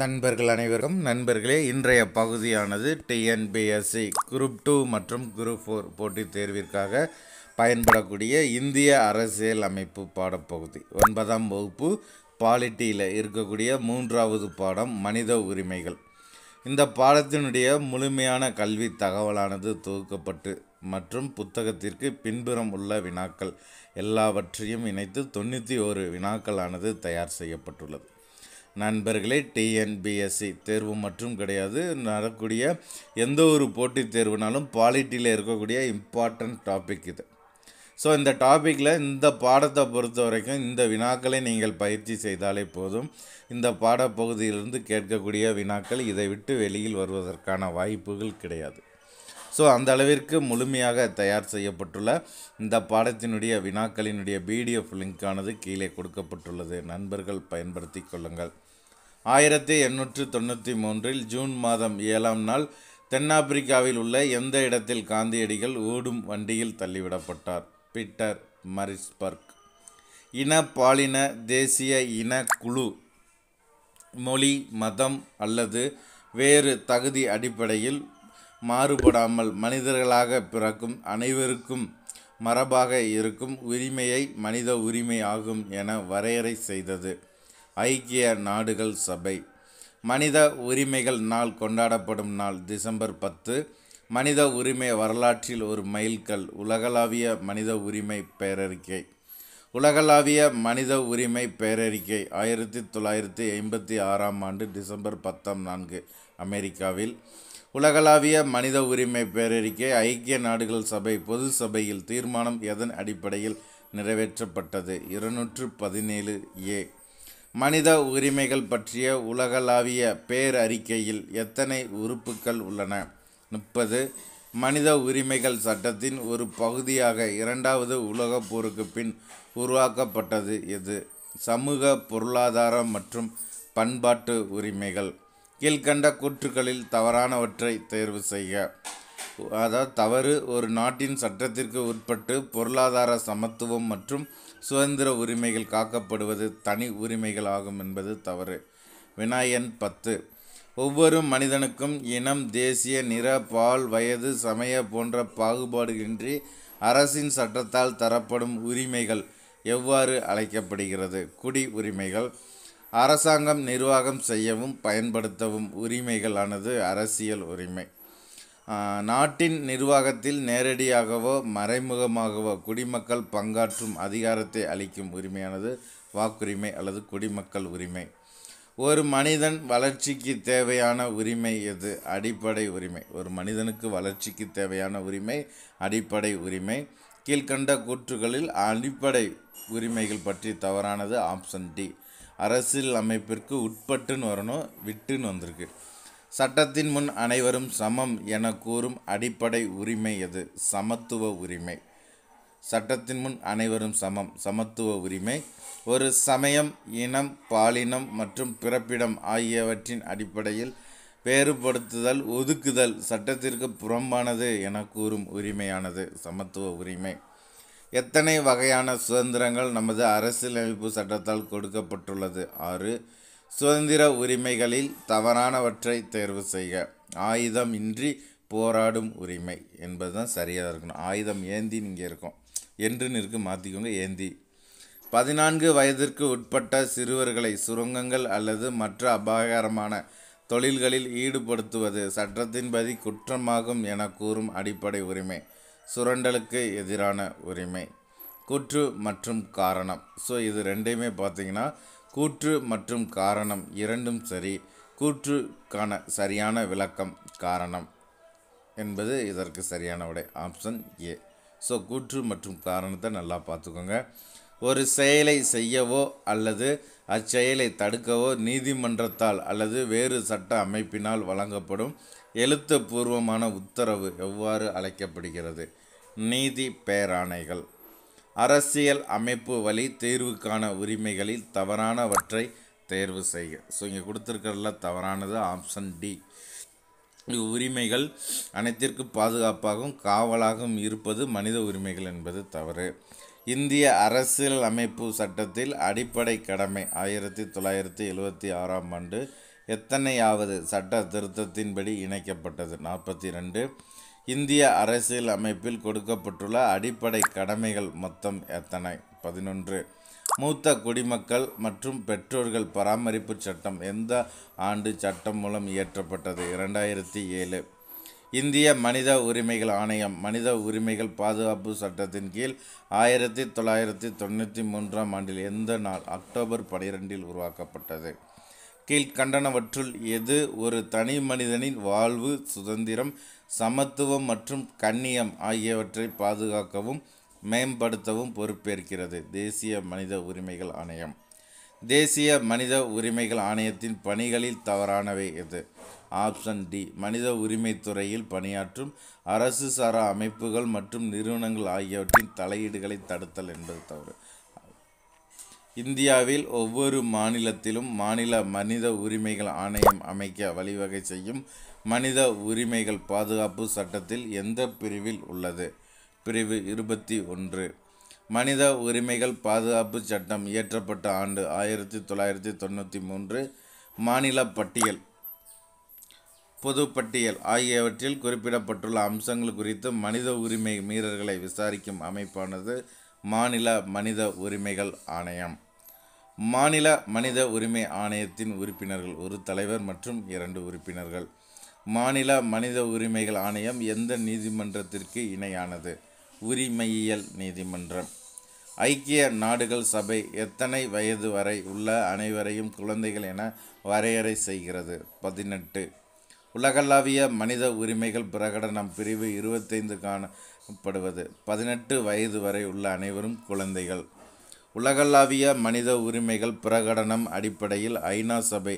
நண்பர்கள் அனைவருக்கும் நண்பர்களே இன்றைய பகுதியானது டிஎன்பிஎஸ்சி குரூப் டூ மற்றும் குரூப் ஃபோர் போட்டித் தேர்விற்காக பயன்படக்கூடிய இந்திய அரசியல் அமைப்பு பாடப்பகுதி ஒன்பதாம் வகுப்பு பாலிட்டியில் இருக்கக்கூடிய மூன்றாவது பாடம் மனித உரிமைகள் இந்த பாடத்தினுடைய முழுமையான கல்வி தகவலானது தொகுக்கப்பட்டு மற்றும் புத்தகத்திற்கு பின்புறம் உள்ள வினாக்கள் எல்லாவற்றையும் இணைத்து தொண்ணூற்றி ஒரு வினாக்களானது தயார் செய்யப்பட்டுள்ளது நண்பர்களே டிஎன்பிஎஸ்சி தேர்வு மற்றும் கிடையாது நடக்கூடிய எந்த ஒரு போட்டித் தேர்வுனாலும் பாலிட்டியில் இருக்கக்கூடிய இம்பார்ட்டன்ட் டாபிக் இது ஸோ இந்த டாப்பிக்கில் இந்த பாடத்தை பொறுத்த வரைக்கும் இந்த வினாக்களை நீங்கள் பயிற்சி செய்தாலே போதும் இந்த பாடப்பகுதியிலிருந்து கேட்கக்கூடிய வினாக்கள் இதை விட்டு வெளியில் வருவதற்கான வாய்ப்புகள் கிடையாது ஸோ அந்த அளவிற்கு முழுமையாக தயார் செய்யப்பட்டுள்ள இந்த பாடத்தினுடைய வினாக்களினுடைய பிடிஎஃப் லிங்கானது கீழே கொடுக்கப்பட்டுள்ளது நண்பர்கள் பயன்படுத்தி கொள்ளுங்கள் ஆயிரத்தி எண்ணூற்று தொண்ணூற்றி மூன்றில் ஜூன் மாதம் ஏழாம் நாள் தென்னாப்பிரிக்காவில் உள்ள எந்த இடத்தில் காந்தியடிகள் ஓடும் வண்டியில் தள்ளிவிடப்பட்டார் பீட்டர் மரிஸ்பர்க் இன பாலின தேசிய இன குழு மொழி மதம் அல்லது வேறு தகுதி அடிப்படையில் மாறுபடாமல் மனிதர்களாக பிறக்கும் அனைவருக்கும் மரபாக இருக்கும் உரிமையை மனித உரிமை ஆகும் என வரையறை செய்தது ஐக்கிய நாடுகள் சபை மனித உரிமைகள் நாள் கொண்டாடப்படும் நாள் டிசம்பர் பத்து மனித உரிமை வரலாற்றில் ஒரு மைல்கல் உலகளாவிய மனித உரிமை பேரறிக்கை உலகளாவிய மனித உரிமை பேரறிக்கை ஆயிரத்தி தொள்ளாயிரத்தி எண்பத்தி ஆறாம் ஆண்டு டிசம்பர் பத்தாம் நான்கு அமெரிக்காவில் உலகளாவிய மனித உரிமை பேரறிக்கை ஐக்கிய நாடுகள் சபை பொது சபையில் தீர்மானம் எதன் அடிப்படையில் நிறைவேற்றப்பட்டது இருநூற்று பதினேழு ஏ மனித உரிமைகள் பற்றிய உலகளாவிய பேரறிக்கையில் எத்தனை உறுப்புக்கள் உள்ளன முப்பது மனித உரிமைகள் சட்டத்தின் ஒரு பகுதியாக இரண்டாவது உலகப் போருக்கு பின் உருவாக்கப்பட்டது எது சமூக பொருளாதார மற்றும் பண்பாட்டு உரிமைகள் கீழ்கண்ட கூற்றுகளில் தவறானவற்றை தேர்வு செய்க அதாவது தவறு ஒரு நாட்டின் சட்டத்திற்கு உட்பட்டு பொருளாதார சமத்துவம் மற்றும் சுதந்திர உரிமைகள் காக்கப்படுவது தனி உரிமைகள் ஆகும் என்பது தவறு வினாயன் பத்து ஒவ்வொரு மனிதனுக்கும் இனம் தேசிய நிற பால் வயது சமய போன்ற பாகுபாடுகளின்றி அரசின் சட்டத்தால் தரப்படும் உரிமைகள் எவ்வாறு அழைக்கப்படுகிறது குடி உரிமைகள் அரசாங்கம் நிர்வாகம் செய்யவும் பயன்படுத்தவும் உரிமைகளானது அரசியல் உரிமை நாட்டின் நிர்வாகத்தில் நேரடியாகவோ மறைமுகமாகவோ குடிமக்கள் பங்காற்றும் அதிகாரத்தை அளிக்கும் உரிமையானது வாக்குரிமை அல்லது குடிமக்கள் உரிமை ஒரு மனிதன் வளர்ச்சிக்கு தேவையான உரிமை எது அடிப்படை உரிமை ஒரு மனிதனுக்கு வளர்ச்சிக்கு தேவையான உரிமை அடிப்படை உரிமை கீழ்கண்ட கூற்றுகளில் அடிப்படை உரிமைகள் பற்றி தவறானது ஆப்ஷன் டி அரசியல் அமைப்பிற்கு உட்பட்டுன்னு வரணும் விட்டுன்னு வந்திருக்கு சட்டத்தின் முன் அனைவரும் சமம் என கூறும் அடிப்படை உரிமை எது சமத்துவ உரிமை சட்டத்தின் முன் அனைவரும் சமம் சமத்துவ உரிமை ஒரு சமயம் இனம் பாலினம் மற்றும் பிறப்பிடம் ஆகியவற்றின் அடிப்படையில் வேறுபடுத்துதல் ஒதுக்குதல் சட்டத்திற்கு புறம்பானது என கூறும் உரிமையானது சமத்துவ உரிமை எத்தனை வகையான சுதந்திரங்கள் நமது அரசியலமைப்பு சட்டத்தால் கொடுக்கப்பட்டுள்ளது ஆறு சுதந்திர உரிமைகளில் தவறானவற்றை தேர்வு செய்க ஆயுதம் இன்றி போராடும் உரிமை என்பது தான் சரியாக இருக்கணும் ஆயுதம் ஏந்தி இங்கே இருக்கும் என்று நிற்கு மாற்றிக்கோங்க ஏந்தி பதினான்கு வயதிற்கு உட்பட்ட சிறுவர்களை சுரங்கங்கள் அல்லது மற்ற அபாயகரமான தொழில்களில் ஈடுபடுத்துவது சட்டத்தின்படி குற்றமாகும் என கூறும் அடிப்படை உரிமை சுரண்டலுக்கு எதிரான உரிமை குற்று மற்றும் காரணம் ஸோ இது ரெண்டையுமே பார்த்திங்கன்னா கூற்று மற்றும் காரணம் இரண்டும் சரி கூற்றுக்கான சரியான விளக்கம் காரணம் என்பது இதற்கு சரியான விடை ஆப்ஷன் ஏ ஸோ கூற்று மற்றும் காரணத்தை நல்லா பார்த்துக்கோங்க ஒரு செயலை செய்யவோ அல்லது அச்செயலை தடுக்கவோ நீதிமன்றத்தால் அல்லது வேறு சட்ட அமைப்பினால் வழங்கப்படும் எழுத்துப்பூர்வமான உத்தரவு எவ்வாறு அழைக்கப்படுகிறது நீதி பேராணைகள் அரசியல் அமைப்பு வழி தேர்வுக்கான உரிமைகளில் தவறானவற்றை தேர்வு செய்க ஸோ இங்கே கொடுத்துருக்கறதுல தவறானது ஆப்ஷன் டி உரிமைகள் அனைத்திற்கும் பாதுகாப்பாகவும் காவலாகவும் இருப்பது மனித உரிமைகள் என்பது தவறு இந்திய அரசியல் அமைப்பு சட்டத்தில் அடிப்படை கடமை ஆயிரத்தி தொள்ளாயிரத்தி எழுபத்தி ஆறாம் ஆண்டு எத்தனையாவது சட்ட திருத்தத்தின்படி இணைக்கப்பட்டது நாற்பத்தி ரெண்டு இந்திய அரசியல் அமைப்பில் கொடுக்கப்பட்டுள்ள அடிப்படை கடமைகள் மொத்தம் எத்தனை பதினொன்று மூத்த குடிமக்கள் மற்றும் பெற்றோர்கள் பராமரிப்பு சட்டம் எந்த ஆண்டு சட்டம் மூலம் இயற்றப்பட்டது இரண்டாயிரத்தி ஏழு இந்திய மனித உரிமைகள் ஆணையம் மனித உரிமைகள் பாதுகாப்பு சட்டத்தின் கீழ் ஆயிரத்தி தொள்ளாயிரத்தி தொண்ணூற்றி மூன்றாம் ஆண்டில் எந்த நாள் அக்டோபர் பனிரெண்டில் உருவாக்கப்பட்டது கீழ்கண்டனவற்றுள் எது ஒரு தனி மனிதனின் வாழ்வு சுதந்திரம் சமத்துவம் மற்றும் கண்ணியம் ஆகியவற்றை பாதுகாக்கவும் மேம்படுத்தவும் பொறுப்பேற்கிறது தேசிய மனித உரிமைகள் ஆணையம் தேசிய மனித உரிமைகள் ஆணையத்தின் பணிகளில் தவறானவை எது ஆப்ஷன் டி மனித உரிமை துறையில் பணியாற்றும் அரசு சாரா அமைப்புகள் மற்றும் நிறுவனங்கள் ஆகியவற்றின் தலையீடுகளை தடுத்தல் என்பது தவறு இந்தியாவில் ஒவ்வொரு மாநிலத்திலும் மாநில மனித உரிமைகள் ஆணையம் அமைக்க வழிவகை செய்யும் மனித உரிமைகள் பாதுகாப்பு சட்டத்தில் எந்த பிரிவில் உள்ளது பிரிவு இருபத்தி ஒன்று மனித உரிமைகள் பாதுகாப்பு சட்டம் இயற்றப்பட்ட ஆண்டு ஆயிரத்தி தொள்ளாயிரத்தி தொண்ணூற்றி மூன்று மாநில பட்டியல் பொதுப்பட்டியல் ஆகியவற்றில் குறிப்பிடப்பட்டுள்ள அம்சங்கள் குறித்து மனித உரிமை மீறல்களை விசாரிக்கும் அமைப்பானது மாநில மனித உரிமைகள் ஆணையம் மாநில மனித உரிமை ஆணையத்தின் உறுப்பினர்கள் ஒரு தலைவர் மற்றும் இரண்டு உறுப்பினர்கள் மாநில மனித உரிமைகள் ஆணையம் எந்த நீதிமன்றத்திற்கு இணையானது உரிமையியல் நீதிமன்றம் ஐக்கிய நாடுகள் சபை எத்தனை வயது வரை உள்ள அனைவரையும் குழந்தைகள் என வரையறை செய்கிறது பதினெட்டு உலகளாவிய மனித உரிமைகள் பிரகடனம் பிரிவு இருபத்தைந்து காணப்படுவது பதினெட்டு வயது வரை உள்ள அனைவரும் குழந்தைகள் உலகளாவிய மனித உரிமைகள் பிரகடனம் அடிப்படையில் ஐநா சபை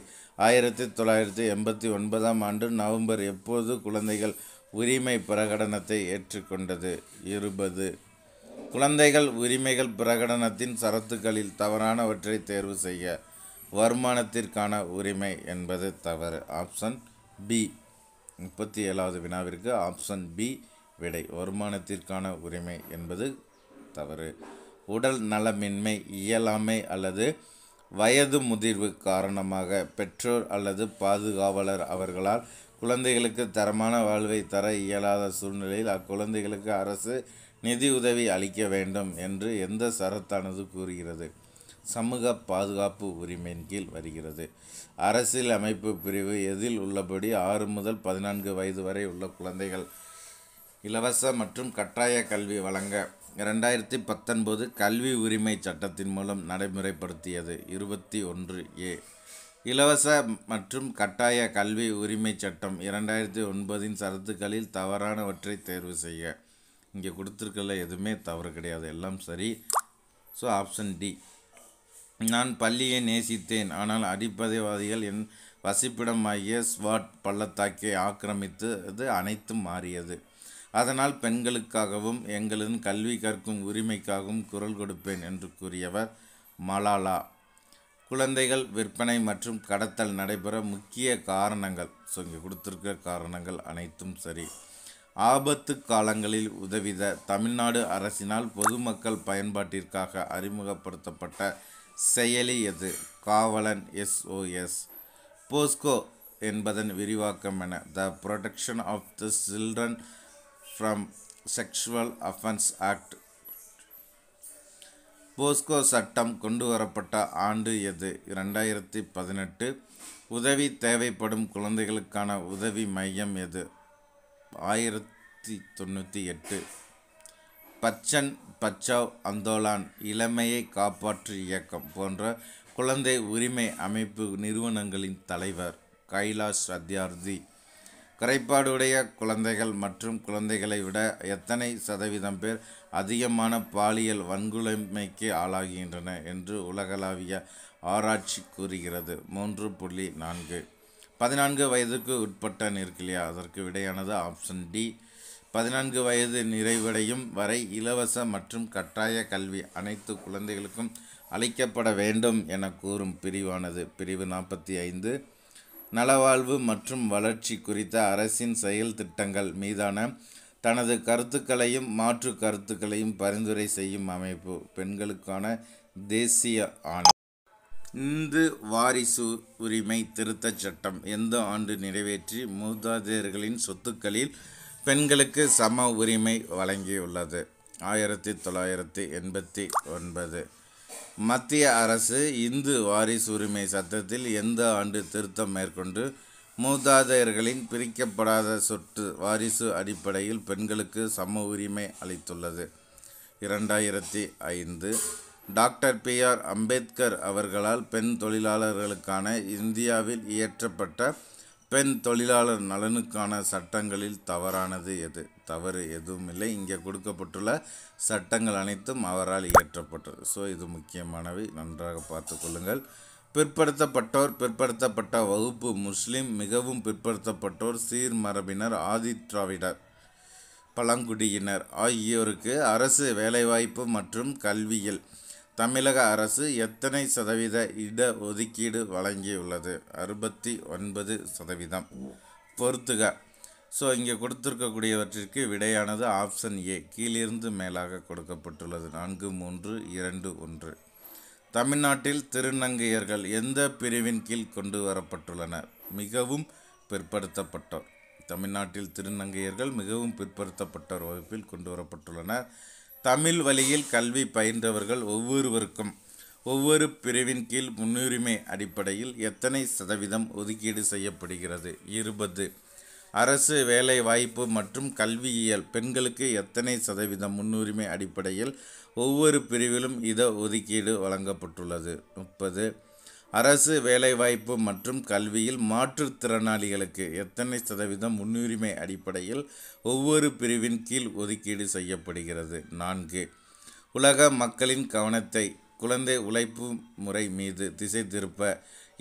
ஆயிரத்தி தொள்ளாயிரத்தி எண்பத்தி ஒன்பதாம் ஆண்டு நவம்பர் எப்போது குழந்தைகள் உரிமை பிரகடனத்தை ஏற்றுக்கொண்டது இருபது குழந்தைகள் உரிமைகள் பிரகடனத்தின் சரத்துக்களில் தவறானவற்றை தேர்வு செய்ய வருமானத்திற்கான உரிமை என்பது தவறு ஆப்ஷன் பி முப்பத்தி ஏழாவது வினாவிற்கு ஆப்ஷன் பி விடை வருமானத்திற்கான உரிமை என்பது தவறு உடல் நலமின்மை இயலாமை அல்லது வயது முதிர்வு காரணமாக பெற்றோர் அல்லது பாதுகாவலர் அவர்களால் குழந்தைகளுக்கு தரமான வாழ்வை தர இயலாத சூழ்நிலையில் அக்குழந்தைகளுக்கு அரசு நிதி உதவி அளிக்க வேண்டும் என்று எந்த சரத்தானது கூறுகிறது சமூக பாதுகாப்பு உரிமையின் கீழ் வருகிறது அரசியல் அமைப்பு பிரிவு எதில் உள்ளபடி ஆறு முதல் பதினான்கு வயது வரை உள்ள குழந்தைகள் இலவச மற்றும் கட்டாய கல்வி வழங்க ரெண்டாயிரத்தி பத்தொன்பது கல்வி உரிமை சட்டத்தின் மூலம் நடைமுறைப்படுத்தியது இருபத்தி ஒன்று ஏ இலவச மற்றும் கட்டாய கல்வி உரிமை சட்டம் இரண்டாயிரத்தி ஒன்பதின் சரத்துக்களில் தவறானவற்றை தேர்வு செய்ய இங்கே கொடுத்துருக்கல எதுவுமே தவறு கிடையாது எல்லாம் சரி ஸோ ஆப்ஷன் டி நான் பள்ளியை நேசித்தேன் ஆனால் அடிப்படைவாதிகள் என் வசிப்பிடமாகிய ஸ்வாட் பள்ளத்தாக்கை ஆக்கிரமித்து அது அனைத்தும் மாறியது அதனால் பெண்களுக்காகவும் எங்களின் கல்வி கற்கும் உரிமைக்காகவும் குரல் கொடுப்பேன் என்று கூறியவர் மலாலா குழந்தைகள் விற்பனை மற்றும் கடத்தல் நடைபெற முக்கிய காரணங்கள் சொங்கி இங்கே கொடுத்துருக்கிற காரணங்கள் அனைத்தும் சரி ஆபத்து காலங்களில் உதவித தமிழ்நாடு அரசினால் பொதுமக்கள் பயன்பாட்டிற்காக அறிமுகப்படுத்தப்பட்ட செயலி எது காவலன் எஸ்ஓஎஸ் போஸ்கோ என்பதன் விரிவாக்கம் என the protection of the children from sexual offence act POCSO சட்டம் கொண்டு வரப்பட்ட ஆண்டு எது இரண்டாயிரத்தி பதினெட்டு உதவி தேவைப்படும் குழந்தைகளுக்கான உதவி மையம் எது ஆயிரத்தி தொண்ணூற்றி எட்டு பச்சன் பச்சாவ் அந்தோலான் இளமையை காப்பாற்று இயக்கம் போன்ற குழந்தை உரிமை அமைப்பு நிறுவனங்களின் தலைவர் கைலாஷ் சத்யார்த்தி குறைபாடுடைய குழந்தைகள் மற்றும் குழந்தைகளை விட எத்தனை சதவீதம் பேர் அதிகமான பாலியல் வன்குலைமைக்கு ஆளாகின்றன என்று உலகளாவிய ஆராய்ச்சி கூறுகிறது மூன்று புள்ளி நான்கு பதினான்கு வயதுக்கு உட்பட்ட நிற்கலையா அதற்கு விடையானது ஆப்ஷன் டி பதினான்கு வயது நிறைவடையும் வரை இலவச மற்றும் கட்டாய கல்வி அனைத்து குழந்தைகளுக்கும் அளிக்கப்பட வேண்டும் என கூறும் பிரிவானது பிரிவு நாற்பத்தி ஐந்து நலவாழ்வு மற்றும் வளர்ச்சி குறித்த அரசின் செயல் திட்டங்கள் மீதான தனது கருத்துக்களையும் மாற்று கருத்துக்களையும் பரிந்துரை செய்யும் அமைப்பு பெண்களுக்கான தேசிய ஆணை இந்து வாரிசு உரிமை திருத்தச் சட்டம் எந்த ஆண்டு நிறைவேற்றி மூதாதையர்களின் சொத்துக்களில் பெண்களுக்கு சம உரிமை வழங்கியுள்ளது ஆயிரத்தி தொள்ளாயிரத்தி எண்பத்தி ஒன்பது மத்திய அரசு இந்து வாரிசு உரிமை சட்டத்தில் எந்த ஆண்டு திருத்தம் மேற்கொண்டு மூதாதையர்களின் பிரிக்கப்படாத சொத்து வாரிசு அடிப்படையில் பெண்களுக்கு சம உரிமை அளித்துள்ளது இரண்டாயிரத்தி ஐந்து டாக்டர் பி ஆர் அம்பேத்கர் அவர்களால் பெண் தொழிலாளர்களுக்கான இந்தியாவில் இயற்றப்பட்ட பெண் தொழிலாளர் நலனுக்கான சட்டங்களில் தவறானது எது தவறு எதுவும் இல்லை இங்கே கொடுக்கப்பட்டுள்ள சட்டங்கள் அனைத்தும் அவரால் இயற்றப்பட்டது ஸோ இது முக்கியமானவை நன்றாக பார்த்து கொள்ளுங்கள் பிற்படுத்தப்பட்டோர் பிற்படுத்தப்பட்ட வகுப்பு முஸ்லீம் மிகவும் பிற்படுத்தப்பட்டோர் சீர்மரபினர் ஆதி திராவிடர் பழங்குடியினர் ஆகியோருக்கு அரசு வேலைவாய்ப்பு மற்றும் கல்வியில் தமிழக அரசு எத்தனை சதவீத இட ஒதுக்கீடு வழங்கியுள்ளது அறுபத்தி ஒன்பது சதவீதம் பொறுத்துக ஸோ இங்கே கொடுத்துருக்கக்கூடியவற்றிற்கு விடையானது ஆப்ஷன் ஏ கீழிருந்து மேலாக கொடுக்கப்பட்டுள்ளது நான்கு மூன்று இரண்டு ஒன்று தமிழ்நாட்டில் திருநங்கையர்கள் எந்த பிரிவின் கீழ் கொண்டு வரப்பட்டுள்ளனர் மிகவும் பிற்படுத்தப்பட்டோர் தமிழ்நாட்டில் திருநங்கையர்கள் மிகவும் பிற்படுத்தப்பட்டோர் வகுப்பில் கொண்டு வரப்பட்டுள்ளனர் தமிழ் வழியில் கல்வி பயின்றவர்கள் ஒவ்வொருவருக்கும் ஒவ்வொரு பிரிவின் கீழ் முன்னுரிமை அடிப்படையில் எத்தனை சதவீதம் ஒதுக்கீடு செய்யப்படுகிறது இருபது அரசு வேலை வாய்ப்பு மற்றும் கல்வியியல் பெண்களுக்கு எத்தனை சதவீதம் முன்னுரிமை அடிப்படையில் ஒவ்வொரு பிரிவிலும் இத ஒதுக்கீடு வழங்கப்பட்டுள்ளது முப்பது அரசு வேலைவாய்ப்பு மற்றும் கல்வியில் மாற்றுத்திறனாளிகளுக்கு எத்தனை சதவீதம் முன்னுரிமை அடிப்படையில் ஒவ்வொரு பிரிவின் கீழ் ஒதுக்கீடு செய்யப்படுகிறது நான்கு உலக மக்களின் கவனத்தை குழந்தை உழைப்பு முறை மீது திசை திருப்ப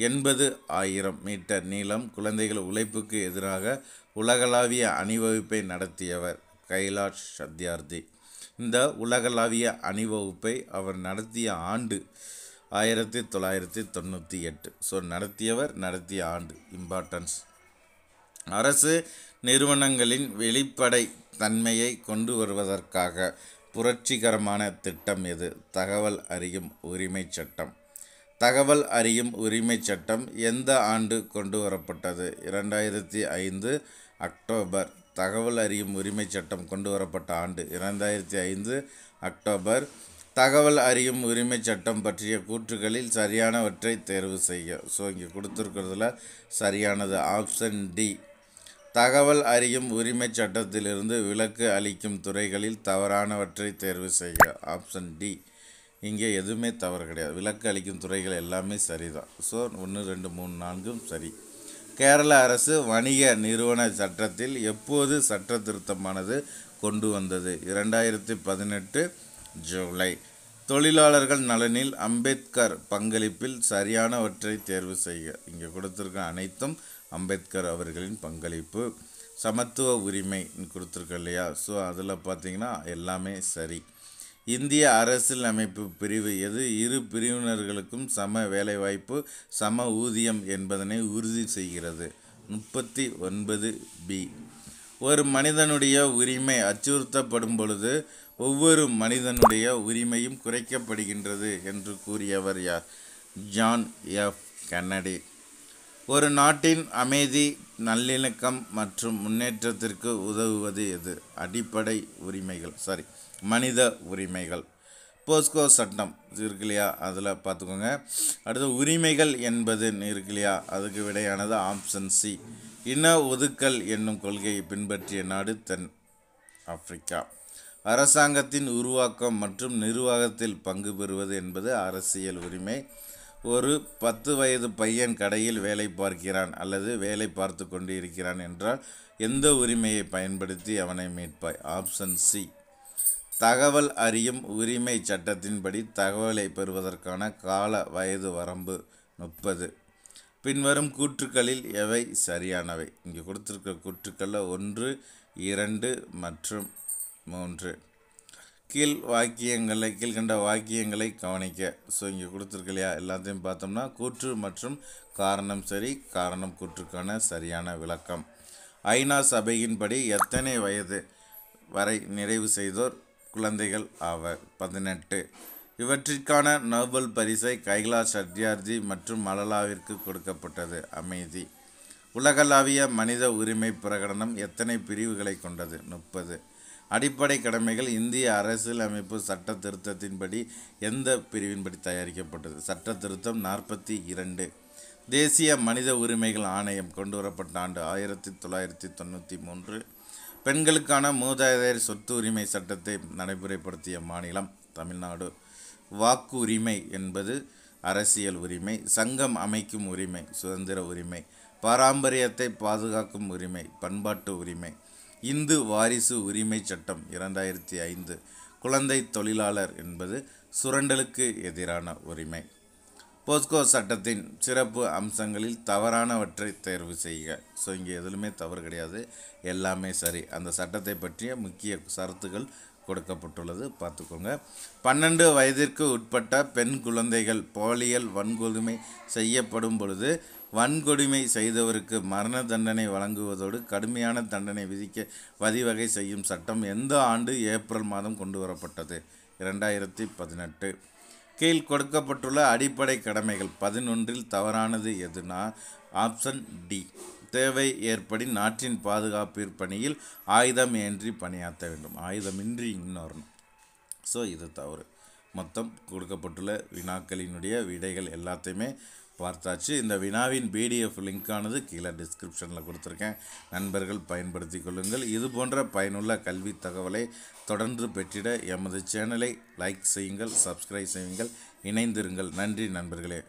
எண்பது ஆயிரம் மீட்டர் நீளம் குழந்தைகள் உழைப்புக்கு எதிராக உலகளாவிய அணிவகுப்பை நடத்தியவர் கைலாஷ் சத்யார்த்தி இந்த உலகளாவிய அணிவகுப்பை அவர் நடத்திய ஆண்டு ஆயிரத்தி தொள்ளாயிரத்தி தொண்ணூற்றி எட்டு ஸோ நடத்தியவர் நடத்திய ஆண்டு இம்பார்ட்டன்ஸ் அரசு நிறுவனங்களின் வெளிப்படை தன்மையை கொண்டு வருவதற்காக புரட்சிகரமான திட்டம் எது தகவல் அறியும் உரிமை சட்டம் தகவல் அறியும் உரிமை சட்டம் எந்த ஆண்டு கொண்டு வரப்பட்டது இரண்டாயிரத்தி ஐந்து அக்டோபர் தகவல் அறியும் உரிமை சட்டம் கொண்டு வரப்பட்ட ஆண்டு இரண்டாயிரத்தி ஐந்து அக்டோபர் தகவல் அறியும் உரிமை சட்டம் பற்றிய கூற்றுகளில் சரியானவற்றை தேர்வு செய்ய ஸோ இங்கே கொடுத்துருக்கிறதுல சரியானது ஆப்ஷன் டி தகவல் அறியும் உரிமை சட்டத்திலிருந்து விலக்கு அளிக்கும் துறைகளில் தவறானவற்றை தேர்வு செய்ய ஆப்ஷன் டி இங்கே எதுவுமே தவறு கிடையாது விலக்கு அளிக்கும் துறைகள் எல்லாமே சரிதான் ஸோ ஒன்று ரெண்டு மூணு நான்கும் சரி கேரள அரசு வணிக நிறுவன சட்டத்தில் எப்போது சட்ட திருத்தமானது கொண்டு வந்தது இரண்டாயிரத்தி பதினெட்டு ஜூலை தொழிலாளர்கள் நலனில் அம்பேத்கர் பங்களிப்பில் சரியானவற்றை தேர்வு செய்க இங்கே கொடுத்துருக்க அனைத்தும் அம்பேத்கர் அவர்களின் பங்களிப்பு சமத்துவ உரிமை கொடுத்துருக்க இல்லையா ஸோ அதில் பார்த்திங்கன்னா எல்லாமே சரி இந்திய அரசியல் அமைப்பு பிரிவு எது இரு பிரிவினர்களுக்கும் சம வேலைவாய்ப்பு சம ஊதியம் என்பதனை உறுதி செய்கிறது முப்பத்தி ஒன்பது பி ஒரு மனிதனுடைய உரிமை அச்சுறுத்தப்படும் பொழுது ஒவ்வொரு மனிதனுடைய உரிமையும் குறைக்கப்படுகின்றது என்று கூறியவர் யார் ஜான் எஃப் கன்னடி ஒரு நாட்டின் அமைதி நல்லிணக்கம் மற்றும் முன்னேற்றத்திற்கு உதவுவது எது அடிப்படை உரிமைகள் சாரி மனித உரிமைகள் போஸ்கோ சட்டம் இருக்கு இல்லையா அதில் பார்த்துக்கோங்க அடுத்து உரிமைகள் என்பது இருக்கு இல்லையா அதுக்கு விடையானது ஆப்ஷன் சி இன ஒதுக்கல் என்னும் கொள்கையை பின்பற்றிய நாடு தென் ஆப்பிரிக்கா அரசாங்கத்தின் உருவாக்கம் மற்றும் நிர்வாகத்தில் பங்கு பெறுவது என்பது அரசியல் உரிமை ஒரு பத்து வயது பையன் கடையில் வேலை பார்க்கிறான் அல்லது வேலை பார்த்து கொண்டு இருக்கிறான் என்றால் எந்த உரிமையை பயன்படுத்தி அவனை மீட்பாய் ஆப்ஷன் சி தகவல் அறியும் உரிமை சட்டத்தின்படி தகவலை பெறுவதற்கான கால வயது வரம்பு முப்பது பின்வரும் கூற்றுக்களில் எவை சரியானவை இங்கே கொடுத்துருக்க கூற்றுக்களில் ஒன்று இரண்டு மற்றும் மூன்று கீழ் வாக்கியங்களை கீழ்கண்ட வாக்கியங்களை கவனிக்க ஸோ இங்கே கொடுத்துருக்க இல்லையா எல்லாத்தையும் பார்த்தோம்னா கூற்று மற்றும் காரணம் சரி காரணம் கூற்றுக்கான சரியான விளக்கம் ஐநா சபையின்படி எத்தனை வயது வரை நிறைவு செய்தோர் குழந்தைகள் ஆவர் பதினெட்டு இவற்றிற்கான நோபல் பரிசை கைலாஷ் சத்யார்ஜி மற்றும் மலலாவிற்கு கொடுக்கப்பட்டது அமைதி உலகளாவிய மனித உரிமை பிரகடனம் எத்தனை பிரிவுகளை கொண்டது முப்பது அடிப்படை கடமைகள் இந்திய அரசியலமைப்பு சட்ட திருத்தத்தின்படி எந்த பிரிவின்படி தயாரிக்கப்பட்டது சட்ட திருத்தம் நாற்பத்தி இரண்டு தேசிய மனித உரிமைகள் ஆணையம் கொண்டு வரப்பட்ட ஆண்டு ஆயிரத்தி தொள்ளாயிரத்தி தொண்ணூற்றி மூன்று பெண்களுக்கான மூதாதையர் சொத்து உரிமை சட்டத்தை நடைமுறைப்படுத்திய மாநிலம் தமிழ்நாடு வாக்கு உரிமை என்பது அரசியல் உரிமை சங்கம் அமைக்கும் உரிமை சுதந்திர உரிமை பாரம்பரியத்தை பாதுகாக்கும் உரிமை பண்பாட்டு உரிமை இந்து வாரிசு உரிமை சட்டம் இரண்டாயிரத்தி ஐந்து குழந்தை தொழிலாளர் என்பது சுரண்டலுக்கு எதிரான உரிமை போஸ்கோ சட்டத்தின் சிறப்பு அம்சங்களில் தவறானவற்றை தேர்வு செய்க ஸோ இங்கே எதுலுமே தவறு கிடையாது எல்லாமே சரி அந்த சட்டத்தை பற்றிய முக்கிய சரத்துகள் கொடுக்கப்பட்டுள்ளது பார்த்துக்கோங்க பன்னெண்டு வயதிற்கு உட்பட்ட பெண் குழந்தைகள் போலியல் வன்கொடுமை செய்யப்படும் பொழுது வன்கொடுமை செய்தவருக்கு மரண தண்டனை வழங்குவதோடு கடுமையான தண்டனை விதிக்க வதிவகை செய்யும் சட்டம் எந்த ஆண்டு ஏப்ரல் மாதம் கொண்டு வரப்பட்டது இரண்டாயிரத்தி பதினெட்டு கீழ் கொடுக்கப்பட்டுள்ள அடிப்படை கடமைகள் பதினொன்றில் தவறானது எதுனா ஆப்ஷன் டி தேவை ஏற்படி நாட்டின் பாதுகாப்பு பணியில் ஆயுதம் ஏன்றி பணியாற்ற வேண்டும் ஆயுதமின்றி இன்னொரணும் ஸோ இது தவறு மொத்தம் கொடுக்கப்பட்டுள்ள வினாக்களினுடைய விடைகள் எல்லாத்தையுமே பார்த்தாச்சு இந்த வினாவின் பிடிஎஃப் லிங்க்கானது கீழே டிஸ்கிரிப்ஷனில் கொடுத்துருக்கேன் நண்பர்கள் பயன்படுத்தி கொள்ளுங்கள் இது போன்ற பயனுள்ள கல்வி தகவலை தொடர்ந்து பெற்றிட எமது சேனலை லைக் செய்யுங்கள் சப்ஸ்கிரைப் செய்யுங்கள் இணைந்திருங்கள் நன்றி நண்பர்களே